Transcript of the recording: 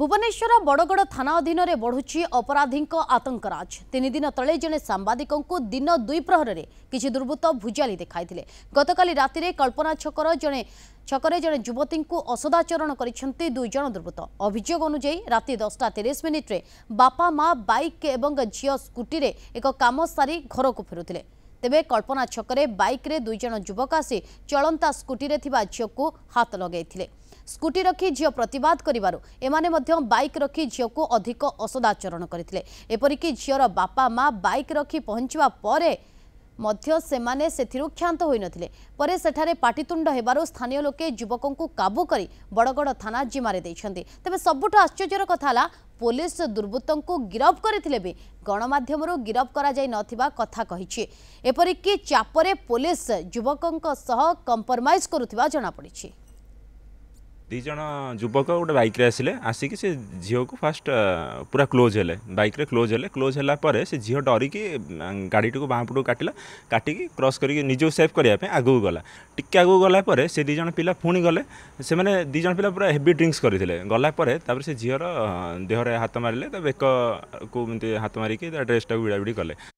ଭୁବନେଶ୍ୱର ବଡ଼ଗଡ଼ ଥାନା ଅଧୀନରେ ବଢ଼ୁଛି ଅପରାଧୀଙ୍କ ଆତଙ୍କରାଜ ତିନିଦିନ ତଳେ ଜଣେ ସାମ୍ବାଦିକଙ୍କୁ ଦିନ ଦୁଇ ପ୍ରହରରେ କିଛି ଦୁର୍ବୃତ୍ତ ଭୁଜାଲି ଦେଖାଇଥିଲେ ଗତକାଲି ରାତିରେ କଳ୍ପନା ଛକର ଜଣେ ଛକରେ ଜଣେ ଯୁବତୀଙ୍କୁ ଅସଦାଚରଣ କରିଛନ୍ତି ଦୁଇ ଜଣ ଦୁର୍ବୃତ୍ତ ଅଭିଯୋଗ ଅନୁଯାୟୀ ରାତି ଦଶଟା ତିରିଶ ମିନିଟ୍ରେ ବାପା ମା ବାଇକ୍ ଏବଂ ଝିଅ ସ୍କୁଟିରେ ଏକ କାମ ସାରି ଘରକୁ ଫେରୁଥିଲେ ତେବେ କଳ୍ପନା ଛକରେ ବାଇକ୍ରେ ଦୁଇ ଜଣ ଯୁବକ ଆସି ଚଳନ୍ତା ସ୍କୁଟିରେ ଥିବା ଝିଅକୁ ହାତ ଲଗାଇଥିଲେ ସ୍କୁଟି ରଖି ଝିଅ ପ୍ରତିବାଦ କରିବାରୁ ଏମାନେ ମଧ୍ୟ ବାଇକ୍ ରଖି ଝିଅକୁ ଅଧିକ ଅସଦାଚରଣ କରିଥିଲେ ଏପରିକି ଝିଅର ବାପା ମାଆ ବାଇକ୍ ରଖି ପହଞ୍ଚିବା ପରେ ମଧ୍ୟ ସେମାନେ ସେଥିରୁ କ୍ଷାନ୍ତ ହୋଇନଥିଲେ ପରେ ସେଠାରେ ପାଟିତୁଣ୍ଡ ହେବାରୁ ସ୍ଥାନୀୟ ଲୋକେ ଯୁବକଙ୍କୁ କାବୁ କରି ବଡ଼ଗଡ଼ ଥାନା ଜିମାରେ ଦେଇଛନ୍ତି ତେବେ ସବୁଠୁ ଆଶ୍ଚର୍ଯ୍ୟର କଥା ହେଲା ପୋଲିସ ଦୁର୍ବୃତ୍ତଙ୍କୁ ଗିରଫ କରିଥିଲେ ବି ଗଣମାଧ୍ୟମରୁ ଗିରଫ କରାଯାଇନଥିବା କଥା କହିଛି ଏପରିକି ଚାପରେ ପୋଲିସ ଯୁବକଙ୍କ ସହ କମ୍ପ୍ରମାଇଜ୍ କରୁଥିବା ଜଣାପଡ଼ିଛି ଦୁଇ ଜଣ ଯୁବକ ଗୋଟେ ବାଇକ୍ରେ ଆସିଲେ ଆସିକି ସେ ଝିଅକୁ ଫାଷ୍ଟ ପୁରା କ୍ଲୋଜ୍ ହେଲେ ବାଇକ୍ରେ କ୍ଲୋଜ୍ ହେଲେ କ୍ଲୋଜ୍ ହେଲା ପରେ ସେ ଝିଅ ଡରିକି ଗାଡ଼ିଟିକୁ ବାଁ ପଟକୁ କାଟିଲା କାଟିକି କ୍ରସ୍ କରିକି ନିଜକୁ ସେଭ୍ କରିବା ପାଇଁ ଆଗକୁ ଗଲା ଟିକେ ଆଗକୁ ଗଲା ପରେ ସେ ଦୁଇ ଜଣ ପିଲା ପୁଣି ଗଲେ ସେମାନେ ଦୁଇ ଜଣ ପିଲା ପୁରା ହେଭି ଡ୍ରିଙ୍କସ୍ କରିଥିଲେ ଗଲା ପରେ ତାପରେ ସେ ଝିଅର ଦେହରେ ହାତ ମାରିଲେ ତା ବେକକୁ ଏମିତି ହାତ ମାରିକି ତା ଡ୍ରେସ୍ଟାକୁ ବିଡ଼ାବିଡ଼ି କଲେ